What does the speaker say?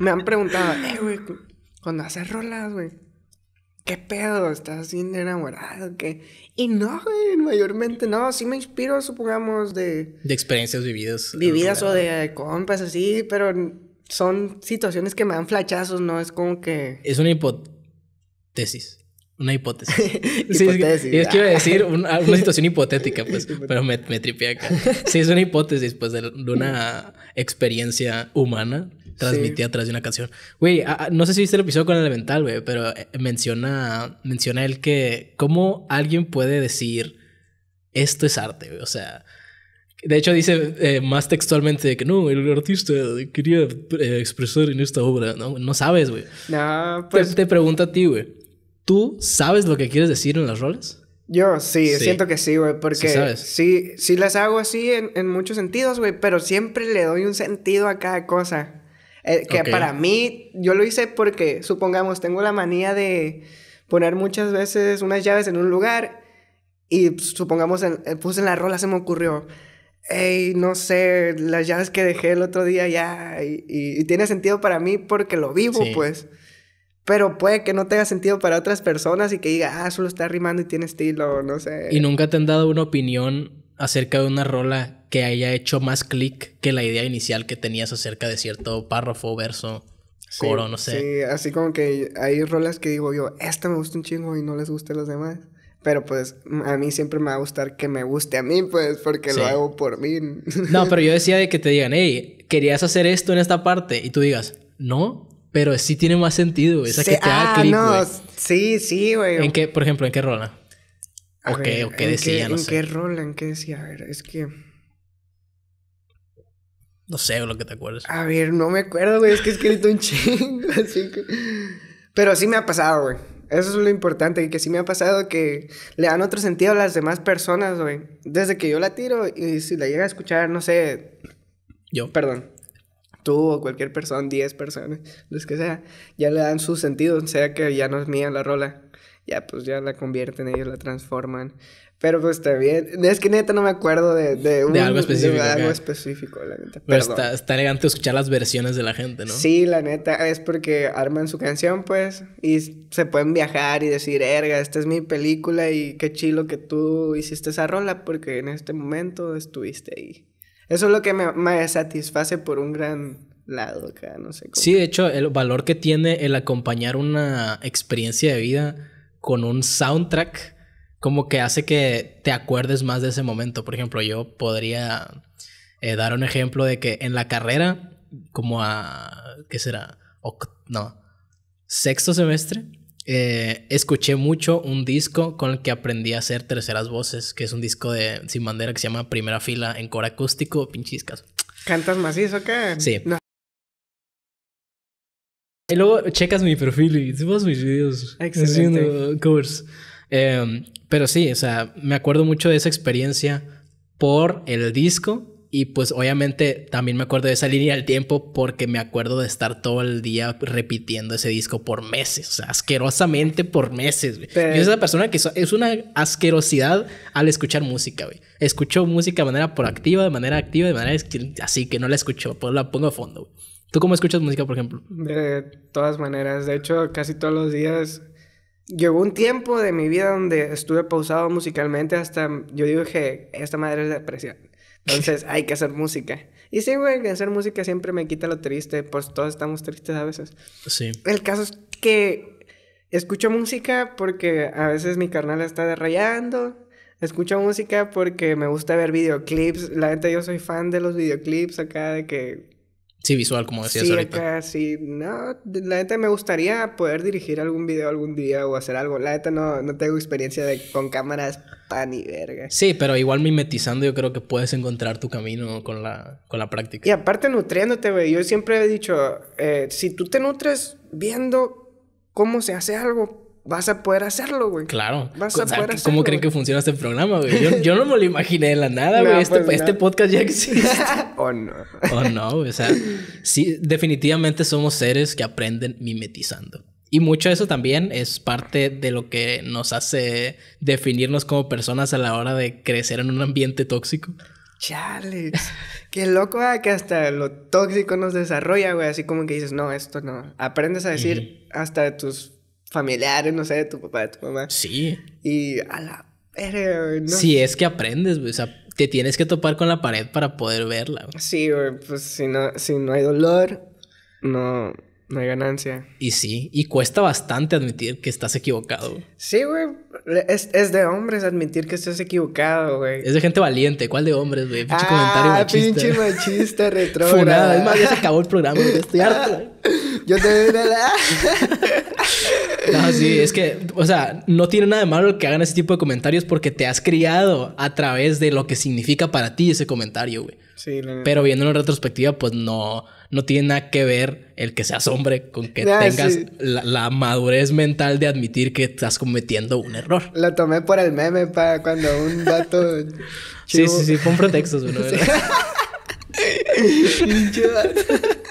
me han preguntado, eh, güey, cuando haces rolas, güey, ¿qué pedo? ¿Estás de enamorado? ¿Qué? Y no, güey, mayormente no. Sí me inspiro, supongamos, de... De experiencias vividas. Vividas o de compas, así, pero son situaciones que me dan flachazos, ¿no? Es como que... Es una hipótesis. Una hipótesis. sí, Es, es que iba a ah. decir ah, una, situación hipotética, pues, pero me, me acá. Sí, es una hipótesis, pues, de una experiencia humana transmitía atrás de una canción. Güey, ah, ah, no sé si viste el episodio con el Elemental, güey, pero eh, menciona, menciona él que cómo alguien puede decir esto es arte, güey. O sea, de hecho dice eh, más textualmente que no, el artista quería eh, expresar en esta obra, ¿no? sabes, güey. No, pues... Te, te pregunto a ti, güey. ¿Tú sabes lo que quieres decir en las roles? Yo sí, siento que sí, güey, porque sí, sí, las hago así en, en muchos sentidos, güey, pero siempre le doy un sentido a cada cosa. Eh, que para mí, yo lo hice porque, supongamos, tengo la manía de poner muchas veces unas llaves en un lugar y supongamos, eh, puse en la rola, se me ocurrió. Hey, no sé, las llaves que dejé el otro día ya. Y, tiene sentido para mí porque lo vivo, pues. Pero puede que no tenga sentido para otras personas y que diga, ah, solo está rimando y tiene estilo, no sé. ¿Y nunca te han dado una opinión acerca de una rola que haya hecho más clic que la idea inicial que tenías acerca de cierto párrafo, verso, coro, no sé. Sí, así como que hay rolas que digo yo, esta me gusta un chingo y no les gusta a los demás. Pero pues a mí siempre me va a gustar que me guste a mí, pues, porque lo hago por mí. No, pero yo decía de que te digan, hey, querías hacer esto en esta parte y tú digas, no, pero sí tiene más sentido, esa que te da ah, clic, no. Sí, sí, güey. ¿En qué, por ejemplo, en qué rola? ¿O, decía, ¿En qué rola? ¿En qué decía? A ver, es que... No sé lo que te acuerdas. A ver, no me acuerdo, güey. Es que he escrito un chingo. Así que... Pero sí me ha pasado, güey. Eso es lo importante, que sí me ha pasado que le dan otro sentido a las demás personas, güey. Desde que yo la tiro y si la llega a escuchar, no sé. Yo. Perdón. Tú o cualquier persona, 10 personas, los que sea, ya le dan su sentido, sea que ya no es mía la rola. Ya, pues ya la convierten, ellos la transforman. Pero pues está bien. Es que neta no me acuerdo de, de, un, algo específico. De algo específico, la neta. Pero está, está elegante escuchar las versiones de la gente, ¿no? Sí, la neta. Es porque arman su canción, pues. Y se pueden viajar y decir, erga, esta es mi película y qué chilo que tú hiciste esa rola porque en este momento estuviste ahí. Eso es lo que me, satisface por un gran lado acá, no sé Sí, de hecho, el valor que tiene el acompañar una experiencia de vida con un soundtrack como que hace que te acuerdes más de ese momento. Por ejemplo, yo podría eh, dar un ejemplo de que en la carrera, como a, ¿qué será? no, sexto semestre, eh, escuché mucho un disco con el que aprendí a hacer terceras voces, que es un disco de Sin Bandera que se llama Primera Fila en coro acústico, pinchiscas. ¿Cantas macizo qué? Sí. No. Y luego checas mi perfil y mis videos haciendo Em, pero sí, o sea, me acuerdo mucho de esa experiencia por el disco y pues obviamente también me acuerdo de esa línea del tiempo porque me acuerdo de estar todo el día repitiendo ese disco por meses, o sea, asquerosamente por meses, Yo esa persona que es una asquerosidad al escuchar música, güey. Escucho música de manera proactiva, de manera activa, de manera así que no la escucho, pues la pongo a fondo. ¿Tú cómo escuchas música, por ejemplo? De todas maneras, de hecho, casi todos los días llegó un tiempo de mi vida donde estuve pausado musicalmente hasta yo digo que esta madre es depresión. Entonces hay que hacer música. Y sí, güey, hacer música siempre me quita lo triste, pues todos estamos tristes a veces. Sí. El caso es que escucho música porque a veces mi carnal está derrayando. Escucho música porque me gusta ver videoclips. La gente, yo soy fan de los videoclips acá, de que Sí, visual, como decías sí, ahorita. sí, no, la neta me gustaría poder dirigir algún video algún día o hacer algo. La neta no, no tengo experiencia de, con cámaras pan y verga. Sí, pero igual mimetizando yo creo que puedes encontrar tu camino con la, con la práctica. Y aparte nutriéndote, güey. Yo siempre he dicho, eh, si tú te nutres viendo cómo se hace algo, vas a poder hacerlo, güey. Claro. Vas a poder hacerlo. ¿Cómo creen que funciona este programa, güey? Yo, no me lo imaginé de la nada, güey. este, pues, este podcast ya existe. o oh, no. o oh, no, O sea, sí, definitivamente somos seres que aprenden mimetizando. Y mucho de eso también es parte de lo que nos hace definirnos como personas a la hora de crecer en un ambiente tóxico. Chale. Qué loco ah, que hasta lo tóxico nos desarrolla, güey. Así como que dices, no, esto no. Aprendes a decir hasta tus familiares, no sé, de tu papá, de tu mamá. Sí. Y a la verga, no. Si es que aprendes, güey. O sea, te tienes que topar con la pared para poder verla, Sí, güey. Pues si no, si no hay dolor, no, no hay ganancia. Y sí, y cuesta bastante admitir que estás equivocado. Sí, güey. Es, de hombres admitir que estás equivocado, güey. Es de gente valiente. ¿Cuál de hombres, güey? Pinche comentario ah, pinche machista, Es más, ya se acabó el programa. Güey. Estoy harto. Yo te No, sí, es que, o sea, no tiene nada de malo que hagan ese tipo de comentarios porque te has criado a través de lo que significa para ti ese comentario, güey. Sí, Pero viendo en retrospectiva, pues no, no tiene nada que ver el que seas hombre con que tengas la, madurez mental de admitir que estás cometiendo un error. Lo tomé por el meme para cuando un vato. Sí, sí, sí, pon pretextos, güey.